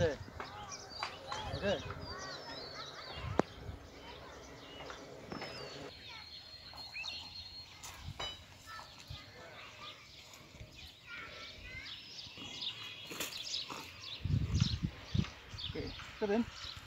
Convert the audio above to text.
আছে Okay, good in.